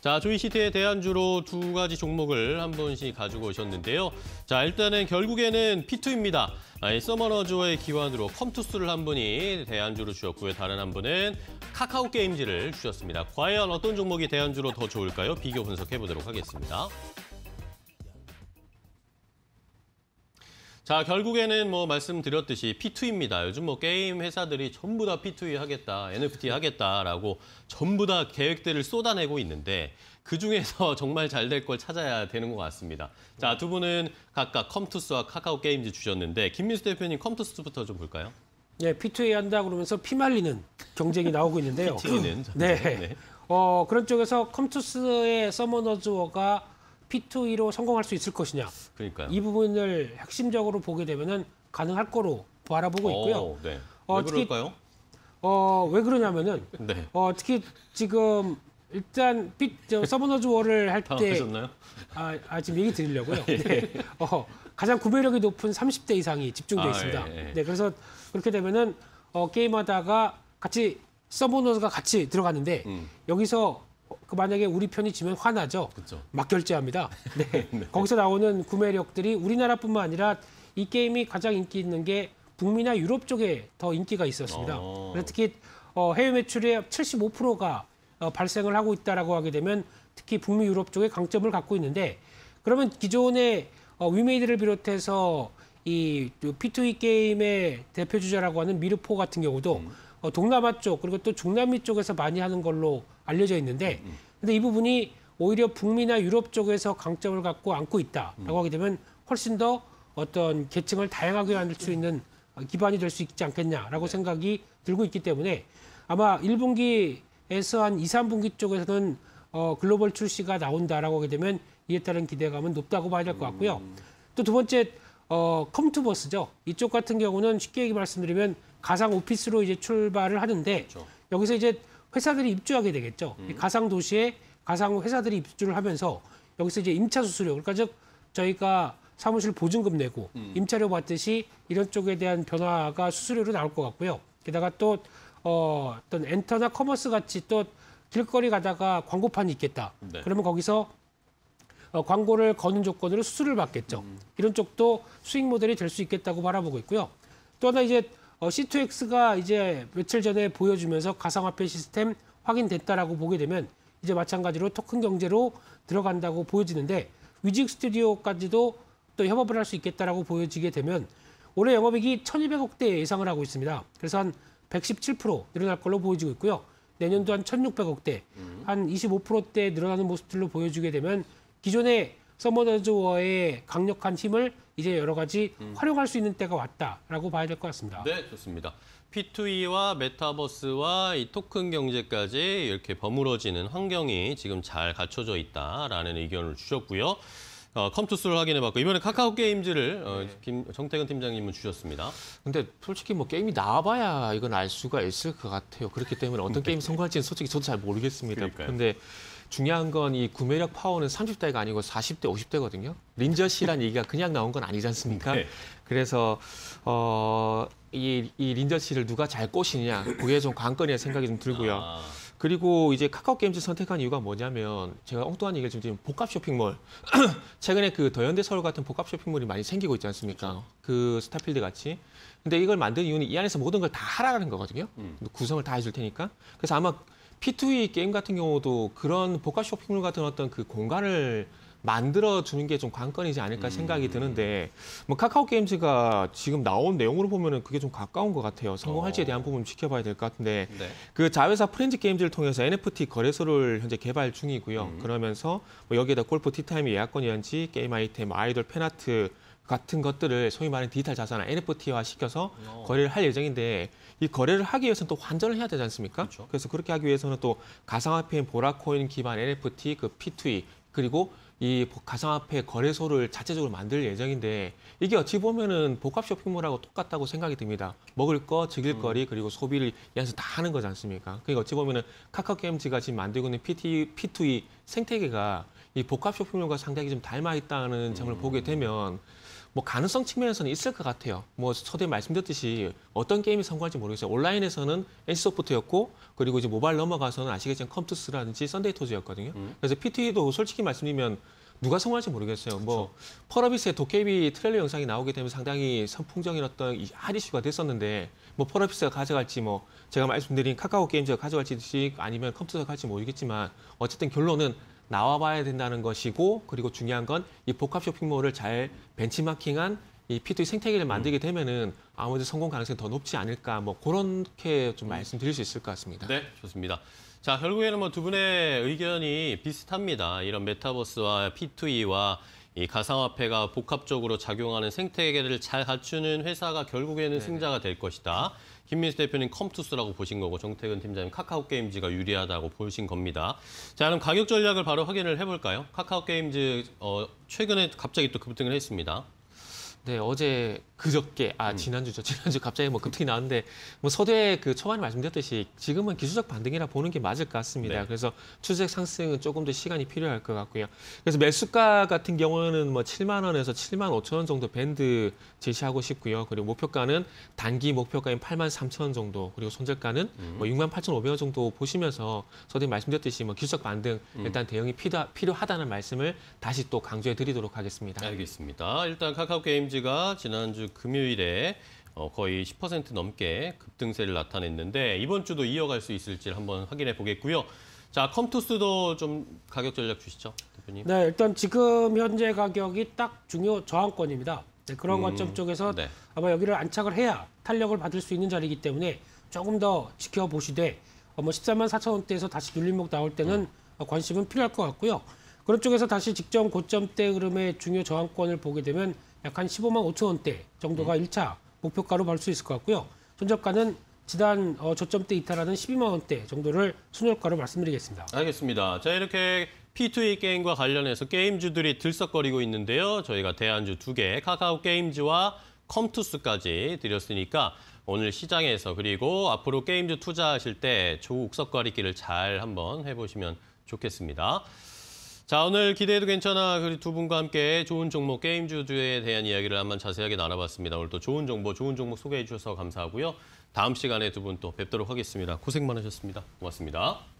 자, 조이시트의 대안주로 두 가지 종목을 한 번씩 가지고 오셨는데요. 자, 일단은 결국에는 P2입니다. 아이, 서머너즈와의 기관으로 컴투스를 한 분이 대안주로 주셨고요. 다른 한 분은 카카오 게임즈를 주셨습니다. 과연 어떤 종목이 대안주로 더 좋을까요? 비교 분석해보도록 하겠습니다. 자, 결국에는 뭐 말씀드렸듯이 P2입니다. 요즘 뭐 게임 회사들이 전부 다 p 2 하겠다, NFT 하겠다라고 전부 다 계획들을 쏟아내고 있는데 그중에서 정말 잘 될 걸 찾아야 되는 것 같습니다. 자, 두 분은 각각 컴투스와 카카오 게임즈 주셨는데 김민수 대표님 컴투스부터 좀 볼까요? 네, 예, P2E 한다 그러면서 피말리는 경쟁이 나오고 있는데요. 피말는 네. 네. 어, 그런 쪽에서 컴투스의 서머너즈워가 P2E로 성공할 수 있을 것이냐. 그러니까요. 이 부분을 핵심적으로 보게 되면은 가능할 거로 알아보고 어, 있고요. 오, 네. 어, 왜 특히, 그럴까요? 어, 왜 그러냐면은 네. 어, 특히 지금 일단 피, 저, 서브너즈 월을 할때 아, 아, 지금 얘기 드리려고요. 예. 네. 어, 가장 구매력이 높은 30대 이상이 집중돼 아, 있습니다. 예, 예. 네, 그래서 그렇게 되면은 어, 게임하다가 같이 서브너즈가 같이 들어갔는데 음. 여기서 그 만약에 우리 편이 지면 화나죠. 그쵸. 막 결제합니다. 네. 네. 거기서 나오는 구매력들이 우리나라뿐만 아니라 이 게임이 가장 인기 있는 게 북미나 유럽 쪽에 더 인기가 있었습니다. 어... 특히 어, 해외 매출의 75%가 어, 발생을 하고 있다라고 하게 되면 특히 북미 유럽 쪽에 강점을 갖고 있는데 그러면 기존의 어, 위메이드를 비롯해서 이 P2E 게임의 대표 주자라고 하는 미르포 같은 경우도 음. 어, 동남아 쪽 그리고 또 중남미 쪽에서 많이 하는 걸로 알려져 있는데 음, 음. 근데 이 부분이 오히려 북미나 유럽 쪽에서 강점을 갖고 안고 있다라고 음. 하게 되면 훨씬 더 어떤 계층을 다양하게 만들 수 있는 기반이 될 수 있지 않겠냐라고 네. 생각이 들고 있기 때문에 아마 1분기에서 한 2, 3분기 쪽에서는 어, 글로벌 출시가 나온다라고 하게 되면 이에 따른 기대감은 높다고 봐야 될 것 같고요. 또 두 번째 어, 컴투버스죠. 이쪽 같은 경우는 쉽게 말씀드리면 가상 오피스로 이제 출발을 하는데 그렇죠. 여기서 이제 회사들이 입주하게 되겠죠. 음. 가상 도시에 가상 회사들이 입주를 하면서 여기서 이제 임차 수수료, 그러니까 즉 저희가 사무실 보증금 내고 음. 임차료 받듯이 이런 쪽에 대한 변화가 수수료로 나올 것 같고요. 게다가 또 어, 어떤 엔터나 커머스 같이 또 길거리 가다가 광고판이 있겠다. 네. 그러면 거기서 어, 광고를 거는 조건으로 수수료를 받겠죠. 음. 이런 쪽도 수익 모델이 될 수 있겠다고 바라보고 있고요. 또 하나 이제 어, C2X가 이제 며칠 전에 보여주면서 가상화폐 시스템 확인됐다라고 보게 되면 이제 마찬가지로 토큰 경제로 들어간다고 보여지는데 위직 스튜디오까지도 또 협업을 할 수 있겠다라고 보여지게 되면 올해 영업이익이 1,200억대 예상을 하고 있습니다. 그래서 한 117% 늘어날 걸로 보여지고 있고요. 내년도 한 1,600억대, 음. 한 25%대 늘어나는 모습들로 보여주게 되면 기존에 서머저즈워의 강력한 힘을 이제 여러 가지 음. 활용할 수 있는 때가 왔다라고 봐야 될 것 같습니다. 네, 좋습니다. P2E와 메타버스와 이 토큰 경제까지 이렇게 버무러지는 환경이 지금 잘 갖춰져 있다라는 의견을 주셨고요. 어, 컴투스를 확인해봤고 이번에 카카오 게임즈를 어, 김, 정태근 팀장님은 주셨습니다. 근데 솔직히 뭐 게임이 나와봐야 이건 알 수가 있을 것 같아요. 그렇기 때문에 어떤 네. 게임 성공할지는 솔직히 저도 잘 모르겠습니다. 그러 근데 중요한 건 이 구매력 파워는 30대가 아니고 40대, 50대거든요. 린저시란 얘기가 그냥 나온 건 아니지 않습니까? 네. 그래서 어, 이, 이 린저시를 누가 잘 꼬시냐 그게 좀 관건이라 생각이 좀 들고요. 아. 그리고 이제 카카오 게임즈 선택한 이유가 뭐냐면 제가 엉뚱한 얘기를 지금 복합 쇼핑몰 최근에 그 더현대 서울 같은 복합 쇼핑몰이 많이 생기고 있지 않습니까? 그렇죠. 그 스타필드 같이. 근데 이걸 만든 이유는 이 안에서 모든 걸 다 하라는 거거든요. 음. 구성을 다 해줄 테니까. 그래서 아마 P2E 게임 같은 경우도 그런 복합 쇼핑몰 같은 어떤 그 공간을 만들어주는 게 좀 관건이지 않을까 음. 생각이 드는데 뭐 카카오 게임즈가 지금 나온 내용으로 보면은 그게 좀 가까운 것 같아요. 성공할지에 어. 대한 부분 지켜봐야 될 것 같은데 네. 그 자회사 프렌즈 게임즈를 통해서 NFT 거래소를 현재 개발 중이고요. 음. 그러면서 뭐 여기에다 골프 티타임 이 예약권 이 연지, 게임 아이템, 아이돌 팬아트 같은 것들을 소위 말하는 디지털 자산을 NFT화 시켜서 어. 거래를 할 예정인데 이 거래를 하기 위해서는 또 환전을 해야 되지 않습니까? 그렇죠. 그래서 그렇게 하기 위해서는 또 가상화폐인 보라코인 기반 NFT 그 P2E 그리고 이 가상화폐 거래소를 자체적으로 만들 예정인데 이게 어찌 보면은 복합 쇼핑몰하고 똑같다고 생각이 듭니다. 먹을 거, 즐길 음. 거리 그리고 소비를 위해서 다 하는 거지 않습니까? 그러니까 어찌 보면은 카카오 게임즈가 지금 만들고 있는 PT, P2E 생태계가 이 복합 쇼핑몰과 상당히 좀 닮아 있다는 점을 음. 보게 되면 뭐 가능성 측면에서는 있을 것 같아요. 뭐서대에 말씀드렸듯이 어떤 게임이 성공할지 모르겠어요. 온라인에서는 엔 c 소프트였고 그리고 이제 모바일 넘어가서는 아시겠지만 컴투스라든지 썬데이 토즈였거든요. 음. 그래서 PT도 솔직히 말씀드리면 누가 성공할지 모르겠어요. 뭐 그쵸. 뭐 퍼러비스의 도깨비 트레일러 영상이 나오게 되면 상당히 선풍적이었던 핫리슈가 됐었는데 뭐 퍼러비스가 가져갈지 뭐 제가 말씀드린 카카오 게임즈가 가져갈지 아니면 컴퓨터가 갈지 모르겠지만 어쨌든 결론은 나와봐야 된다는 것이고 그리고 중요한 건 이 복합 쇼핑몰을 잘 벤치마킹한 이 P2E 생태계를 만들게 음. 되면은 아무래도 성공 가능성이 더 높지 않을까 뭐 그렇게 좀 음. 말씀드릴 수 있을 것 같습니다. 네, 좋습니다. 자 결국에는 뭐 두 분의 의견이 비슷합니다. 이런 메타버스와 P2E와 이 가상화폐가 복합적으로 작용하는 생태계를 잘 갖추는 회사가 결국에는 네네. 승자가 될 것이다. 김민수 대표님 컴투스라고 보신 거고 정태근 팀장님 카카오 게임즈가 유리하다고 보신 겁니다. 자 그럼 가격 전략을 바로 확인을 해볼까요? 카카오 게임즈 어, 최근에 갑자기 또 급등을 했습니다. 네, 어제 그저께 아 음. 지난주죠. 지난주 갑자기 뭐 급등이 나왔는데 뭐 서대 그 초반에 말씀드렸듯이 지금은 기술적 반등이라 보는 게 맞을 것 같습니다. 네. 그래서 추세적 상승은 조금 더 시간이 필요할 것 같고요. 그래서 매수가 같은 경우는 뭐 7만 원에서 7만 5천 원 정도 밴드 제시하고 싶고요. 그리고 목표가는 단기 목표가인 8만 3천 원 정도 그리고 손절가는 음. 뭐 6만 8천 5백 원 정도 보시면서 서대 말씀드렸듯이 뭐 기술적 반등 음. 일단 대응이 필요하다는 말씀을 다시 또 강조해 드리도록 하겠습니다. 알겠습니다. 일단 카카오 게임 코스가 지난주 금요일에 어, 거의 10% 넘게 급등세를 나타냈는데 이번 주도 이어갈 수 있을지 한번 확인해 보겠고요. 자, 컴투스도 좀 가격 전략 주시죠, 대표님. 네, 일단 지금 현재 가격이 딱 중요 저항권입니다. 네, 그런 음, 관점 쪽에서 네. 아마 여기를 안착을 해야 탄력을 받을 수 있는 자리이기 때문에 조금 더 지켜보시되 어, 뭐 13만 4천 원대에서 다시 눌림목 나올 때는 음. 관심은 필요할 것 같고요. 그런 쪽에서 다시 직전 고점대 흐름의 중요 저항권을 보게 되면 약한 15만 5천 원대 정도가 음. 1차 목표가로 볼 수 있을 것 같고요. 손절가는 지단 어, 저점대 이탈하는 12만 원대 정도를 순월가로 말씀드리겠습니다. 알겠습니다. 자 이렇게 P2E 게임과 관련해서 게임주들이 들썩거리고 있는데요. 저희가 대안주 두 개, 카카오 게임즈와 컴투스까지 드렸으니까 오늘 시장에서 그리고 앞으로 게임주 투자하실 때 조국석거리기를 잘 한번 해보시면 좋겠습니다. 자 오늘 기대해도 괜찮아 그리고 두 분과 함께 좋은 종목 게임주주에 대한 이야기를 한번 자세하게 나눠봤습니다. 오늘 또 좋은 정보 좋은 종목 소개해 주셔서 감사하고요. 다음 시간에 두 분 또 뵙도록 하겠습니다. 고생 많으셨습니다. 고맙습니다.